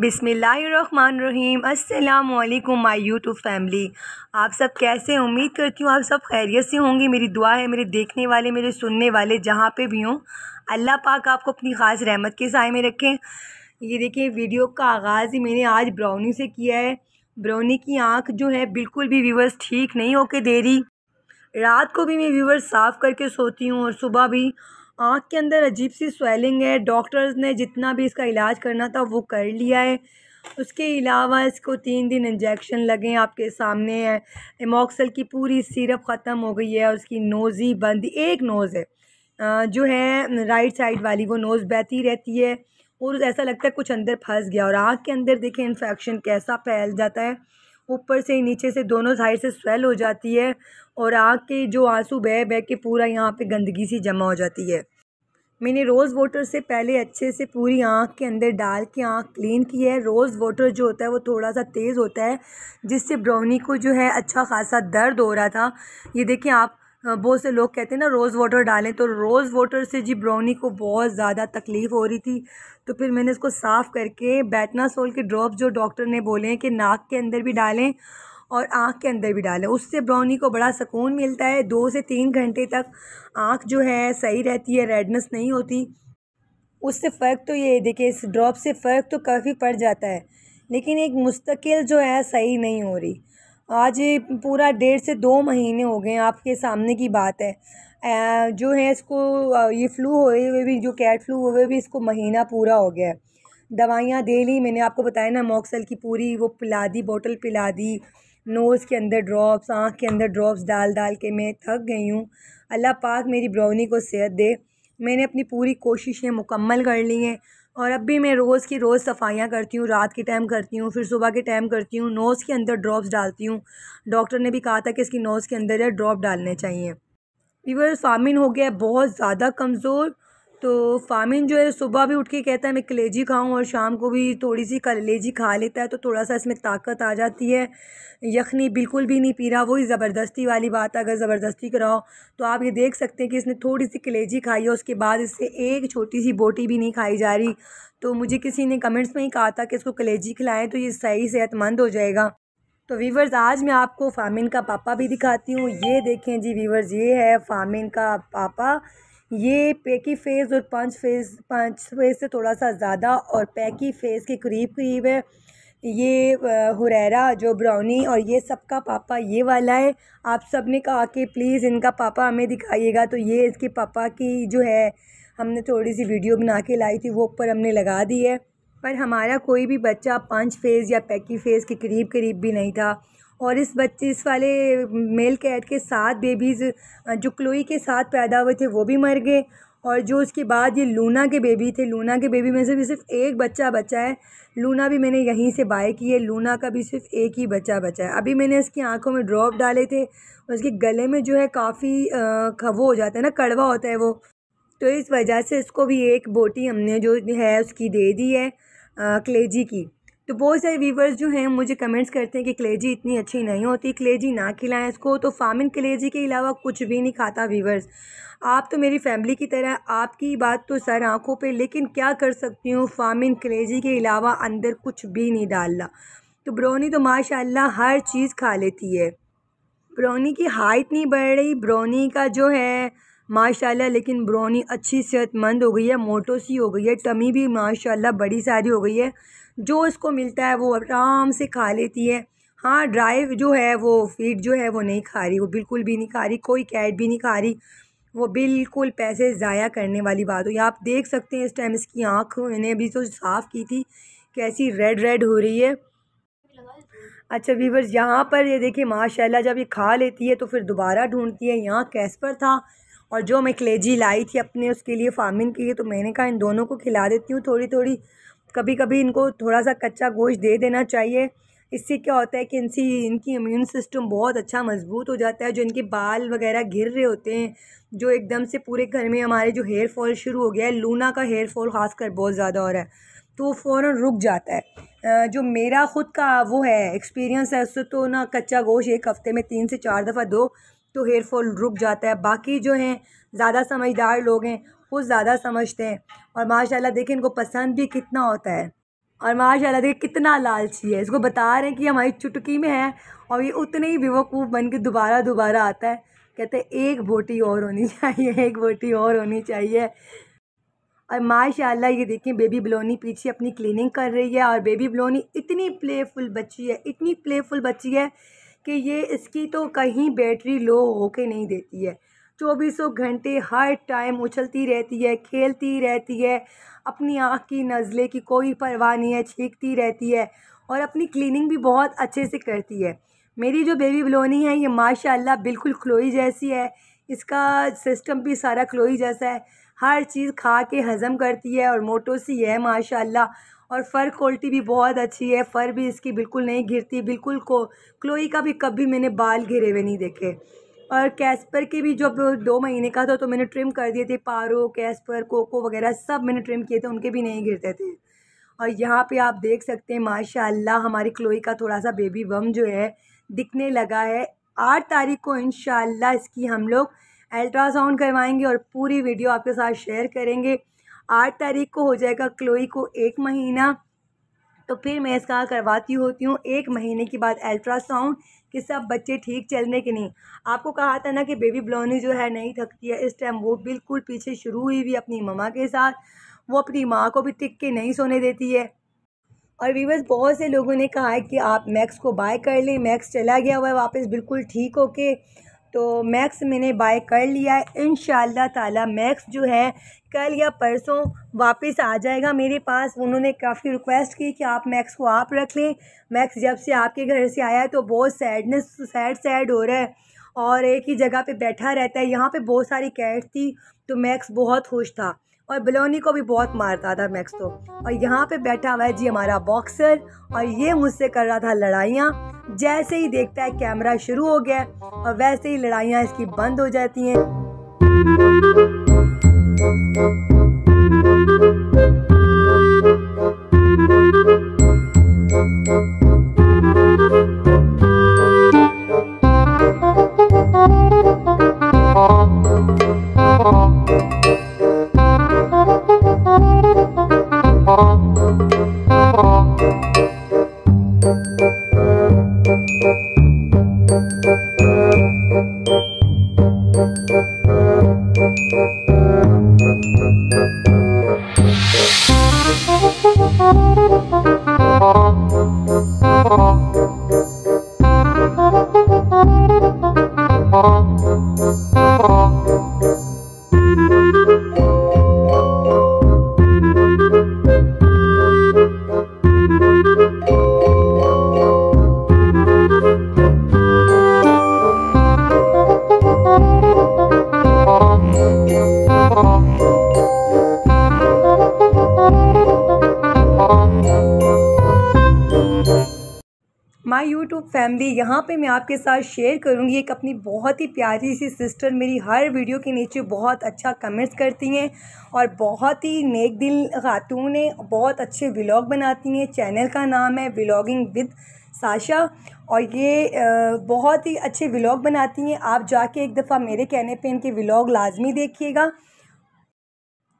बिसमीम अल्लाम my YouTube family आप सब कैसे उम्मीद करती हूँ आप सब खैरियत से होंगे मेरी दुआ है मेरे देखने वाले मेरे सुनने वाले जहाँ पे भी हों अल्लाह पाक आपको अपनी ख़ास रहमत के साय में रखें ये देखिए वीडियो का आगाज़ ही मैंने आज ब्राउनी से किया है ब्राउनी की आँख जो है बिल्कुल भी व्यूवर्स ठीक नहीं होके दे रही रात को भी मैं व्यूवर्स साफ़ करके सोती हूँ और सुबह भी आँख के अंदर अजीब सी स्वेलिंग है डॉक्टर्स ने जितना भी इसका इलाज करना था वो कर लिया है उसके अलावा इसको तीन दिन इंजेक्शन लगे आपके सामने है एमोक्सल की पूरी सिरप ख़त्म हो गई है उसकी नोज़ी बंद एक नोज़ है जो है राइट साइड वाली वो नोज़ बहती रहती है और ऐसा लगता है कुछ अंदर फंस गया और आँख के अंदर देखें इन्फेक्शन कैसा फैल जाता है ऊपर से नीचे से दोनों साइड से स्वेल हो जाती है और आँख के जो आंसू बह बह के पूरा यहाँ पे गंदगी सी जमा हो जाती है मैंने रोज़ वाटर से पहले अच्छे से पूरी आँख के अंदर डाल के आँख क्लीन की है रोज़ वाटर जो होता है वो थोड़ा सा तेज़ होता है जिससे ब्राउनी को जो है अच्छा खासा दर्द हो रहा था ये देखें आप बहुत से लोग कहते हैं ना रोज़ वाटर डालें तो रोज़ वाटर से जी ब्राउनी को बहुत ज़्यादा तकलीफ़ हो रही थी तो फिर मैंने इसको साफ़ करके बैटना सोल के ड्रॉप जो डॉक्टर ने बोले हैं कि नाक के अंदर भी डालें और आँख के अंदर भी डालें उससे ब्राउनी को बड़ा सुकून मिलता है दो से तीन घंटे तक आँख जो है सही रहती है रेडनेस नहीं होती उससे फ़र्क तो ये देखिए इस ड्रॉप से फ़र्क तो काफ़ी पड़ जाता है लेकिन एक मुस्तकिल जो है सही नहीं हो रही आज पूरा डेढ़ से दो महीने हो गए आपके सामने की बात है जो है इसको ये फ्लू होए हुए भी जो कैट फ्लू हुए भी इसको महीना पूरा हो गया है दवाइयाँ दे ली मैंने आपको बताया ना मॉक्सल की पूरी वो पिला दी बॉटल पिला दी नोज़ के अंदर ड्रॉप्स आँख के अंदर ड्रॉप्स डाल डाल के मैं थक गई हूँ अल्लाह पाक मेरी ब्राउनी को सेहत दे मैंने अपनी पूरी कोशिशें मुकम्मल कर ली हैं और अब भी मैं रोज़ की रोज़ सफाइयाँ करती हूँ रात के टाइम करती हूँ फिर सुबह के टाइम करती हूँ नोज़ के अंदर ड्रॉप्स डालती हूँ डॉक्टर ने भी कहा था कि इसकी नोज़ के अंदर या ड्रॉप डालने चाहिए फीवर फामिन हो गया बहुत ज़्यादा कमज़ोर तो फ़ामिन जो है सुबह भी उठ के कहता है मैं कलेजी खाऊं और शाम को भी थोड़ी सी कलेजी खा लेता है तो थोड़ा सा इसमें ताकत आ जाती है यखनी बिल्कुल भी नहीं पी रहा वही ज़बरदस्ती वाली बात अगर ज़बरदस्ती कराओ तो आप ये देख सकते हैं कि इसने थोड़ी सी कलेजी खाई है उसके बाद इससे एक छोटी सी बोटी भी नहीं खाई जा रही तो मुझे किसी ने कमेंट्स में ही कहा था कि इसको कलेजी खिलाएं तो ये सही सेहतमंद हो जाएगा तो वीवर्स आज मैं आपको फ़ामिन का पापा भी दिखाती हूँ ये देखें जी वीवर्स ये है फ़ामिन का पापा ये पैकी फेज़ और पंच फेज़ पंच फेज़ से थोड़ा सा ज़्यादा और पैकी फेज़ के करीब करीब है ये हुरैरा जो ब्राउनी और ये सब का पापा ये वाला है आप सब ने कहा कि प्लीज़ इनका पापा हमें दिखाइएगा तो ये इसके पापा की जो है हमने थोड़ी सी वीडियो बना के लाई थी वो ऊपर हमने लगा दी है पर हमारा कोई भी बच्चा पंच फेज़ या पैकी फेज़ के करीब करीब भी नहीं था और इस बच्चे इस वाले मेल कैट के सात बेबीज़ जो क्लोई के साथ पैदा हुए थे वो भी मर गए और जो उसके बाद ये लूना के बेबी थे लूना के बेबी में से भी सिर्फ एक बच्चा बचा है लूना भी मैंने यहीं से बाय की है लूना का भी सिर्फ एक ही बच्चा बचा है अभी मैंने इसकी आंखों में ड्रॉप डाले थे उसके गले में जो है काफ़ी वो हो जाता है ना कड़वा होता है वो तो इस वजह से इसको भी एक बोटी हमने जो है उसकी दे दी है क्लेजी की तो बहुत सारे व्यूवर्स जो हैं मुझे कमेंट्स करते हैं कि कलेजी इतनी अच्छी नहीं होती कलेजी ना खिलाएं इसको तो फ़ामिन कलेजी के अलावा कुछ भी नहीं खाता व्यूवर्स आप तो मेरी फैमिली की तरह आपकी बात तो सर आंखों पे लेकिन क्या कर सकती हूँ फामिन कलेजी के अलावा अंदर कुछ भी नहीं डालना तो ब्रोनी तो माशाला हर चीज़ खा लेती है ब्रोनी की हाइट नहीं बढ़ रही ब्रोनी का जो है माशाल्लाह लेकिन ब्रोनी अच्छी सेहतमंद हो गई है मोटो सी हो गई है टमी भी माशाल्लाह बड़ी सारी हो गई है जो इसको मिलता है वो आराम से खा लेती है हाँ ड्राइव जो है वो फीड जो है वो नहीं खा रही वो बिल्कुल भी नहीं खा रही कोई कैट भी नहीं खा रही वो बिल्कुल पैसे ज़ाया करने वाली बात हो आप देख सकते हैं इस टाइम इसकी आँख मैंने अभी तो साफ़ की थी कैसी रेड रेड हो रही है अच्छा वीवर यहाँ पर ये देखिए माशाल्लाह जब ये खा लेती है तो फिर दोबारा ढूंढती है यहाँ कैस्पर था और जो मैं कलेजी लाई थी अपने उसके लिए फार्मिंग के लिए तो मैंने कहा इन दोनों को खिला देती हूँ थोड़ी थोड़ी कभी कभी इनको थोड़ा सा कच्चा गोश्त दे देना चाहिए इससे क्या होता है कि इनसी इनकी इम्यून सिस्टम बहुत अच्छा मजबूत हो जाता है जो इनके बाल वगैरह घिर रहे होते हैं जो एकदम से पूरे घर में हमारे जो हेयर फॉल शुरू हो गया है लूना का हेयर फॉल खासकर बहुत ज़्यादा हो रहा है तो वो फ़ौर रुक जाता है जो मेरा ख़ुद का वो है एक्सपीरियंस है उससे तो ना कच्चा गोश्त एक हफ़्ते में तीन से चार दफ़ा दो तो हेयर फॉल रुक जाता है बाकी जो हैं ज़्यादा समझदार लोग हैं कुछ ज़्यादा समझते हैं और माशाल्लाह देखें इनको पसंद भी कितना होता है और माशाल्लाह देखें कितना लालची है इसको बता रहे हैं कि हमारी चुटकी में है और ये उतने ही बेवकूफ़ बन के दोबारा दोबारा आता है कहते हैं एक बोटी और होनी चाहिए एक बोटी और होनी चाहिए और माशाल्लाह ये देखें बेबी बलोनी पीछे अपनी क्लीनिंग कर रही है और बेबी बलोनी इतनी प्लेफुल बच्ची है इतनी प्लेफुल बच्ची है कि ये इसकी तो कहीं बैटरी लो होके नहीं देती है चौबीसों घंटे हर टाइम उछलती रहती है खेलती रहती है अपनी आँख की नज़ले की कोई परवाह नहीं है छींकती रहती है और अपनी क्लीनिंग भी बहुत अच्छे से करती है मेरी जो बेबी बलोनी है ये माशाल्लाह बिल्कुल क्लोई जैसी है इसका सिस्टम भी सारा क्लोई जैसा है हर चीज़ खा के हज़म करती है और मोटो सी है माशाल्लाह और फ़र क्वालिटी भी बहुत अच्छी है फ़र भी इसकी बिल्कुल नहीं घिरती बिल्कुल को क्लोई का भी कभी मैंने बाल घिरे हुए नहीं देखे और कैस्पर के भी जब दो महीने का था तो मैंने ट्रिम कर दिए थे पारो कैस्पर कोको वगैरह सब मैंने ट्रिम किए थे उनके भी नहीं गिरते थे और यहाँ पे आप देख सकते हैं माशाल्लाह हमारी क्लोई का थोड़ा सा बेबी बम जो है दिखने लगा है आठ तारीख को इन इसकी हम लोग अल्ट्रासाउंड करवाएंगे और पूरी वीडियो आपके साथ शेयर करेंगे आठ तारीख को हो जाएगा क्लोई को एक महीना तो फिर मैं इसका करवाती होती हूँ एक महीने के बाद अल्ट्रासाउंड कि सब बच्चे ठीक चलने के नहीं आपको कहा था ना कि बेबी ब्लोनी जो है नहीं थकती है इस टाइम वो बिल्कुल पीछे शुरू हुई हुई अपनी ममा के साथ वो अपनी माँ को भी टिक के नहीं सोने देती है और वीवर्स बहुत से लोगों ने कहा है कि आप मैक्स को बाय कर लें मैक्स चला गया हुआ है वापस बिल्कुल ठीक होके तो मैक्स मैंने बाय कर लिया है इन ताला मैक्स जो है कल या परसों वापस आ जाएगा मेरे पास उन्होंने काफ़ी रिक्वेस्ट की कि आप मैक्स को आप रख लें मैक्स जब से आपके घर से आया है तो बहुत सैडनेस सैड सैड हो रहा है और एक ही जगह पे बैठा रहता है यहाँ पे बहुत सारी कैट थी तो मैक्स बहुत खुश था और बिलोनी को भी बहुत मारता था मैक्स तो और यहाँ पे बैठा हुआ है जी हमारा बॉक्सर और ये मुझसे कर रहा था लड़ाइयाँ जैसे ही देखता है कैमरा शुरू हो गया और वैसे ही लड़ाइयाँ इसकी बंद हो जाती हैं Oh. फैमिली यहाँ पे मैं आपके साथ शेयर करूँगी एक अपनी बहुत ही प्यारी सी सिस्टर मेरी हर वीडियो के नीचे बहुत अच्छा कमेंट्स करती हैं और बहुत ही नेक दिल खातून ने बहुत अच्छे व्लॉग बनाती हैं चैनल का नाम है व्लॉगिंग विद साशा और ये बहुत ही अच्छे व्लॉग बनाती हैं आप जाके एक दफ़ा मेरे कहने पे इनके व्लॉग लाजमी देखिएगा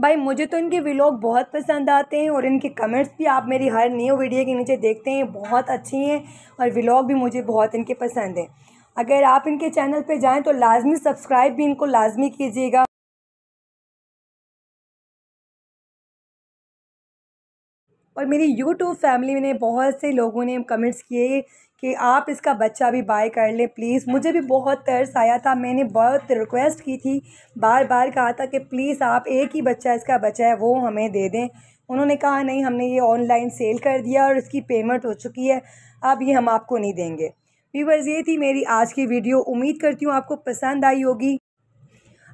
भाई मुझे तो इनके व्लॉग बहुत पसंद आते हैं और इनके कमेंट्स भी आप मेरी हर न्यू वीडियो के नीचे देखते हैं बहुत अच्छी हैं और व्लॉग भी मुझे बहुत इनके पसंद हैं अगर आप इनके चैनल पे जाएं तो लाजमी सब्सक्राइब भी इनको लाजमी कीजिएगा और मेरी यूट्यूब फैमिली ने बहुत से लोगों ने कमेंट्स किए कि आप इसका बच्चा भी बाय कर लें प्लीज़ मुझे भी बहुत तरस आया था मैंने बहुत रिक्वेस्ट की थी बार बार कहा था कि प्लीज़ आप एक ही बच्चा इसका बच्चा है वो हमें दे दें उन्होंने कहा नहीं हमने ये ऑनलाइन सेल कर दिया और इसकी पेमेंट हो चुकी है अब ये हम आपको नहीं देंगे व्यूवर्स ये थी मेरी आज की वीडियो उम्मीद करती हूँ आपको पसंद आई होगी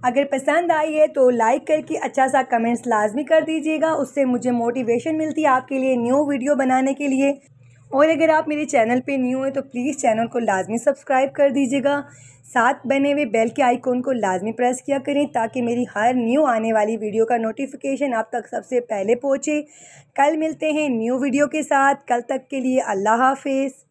अगर पसंद आई है तो लाइक करके अच्छा सा कमेंट्स लाजमी कर दीजिएगा उससे मुझे मोटिवेशन मिलती है आपके लिए न्यू वीडियो बनाने के लिए और अगर आप मेरे चैनल पे न्यू हैं तो प्लीज़ चैनल को लाजमी सब्सक्राइब कर दीजिएगा साथ बने हुए बेल के आइकॉन को लाजमी प्रेस किया करें ताकि मेरी हर न्यू आने वाली वीडियो का नोटिफिकेशन आप तक सबसे पहले पहुँचे कल मिलते हैं न्यू वीडियो के साथ कल तक के लिए अल्लाह हाफिज़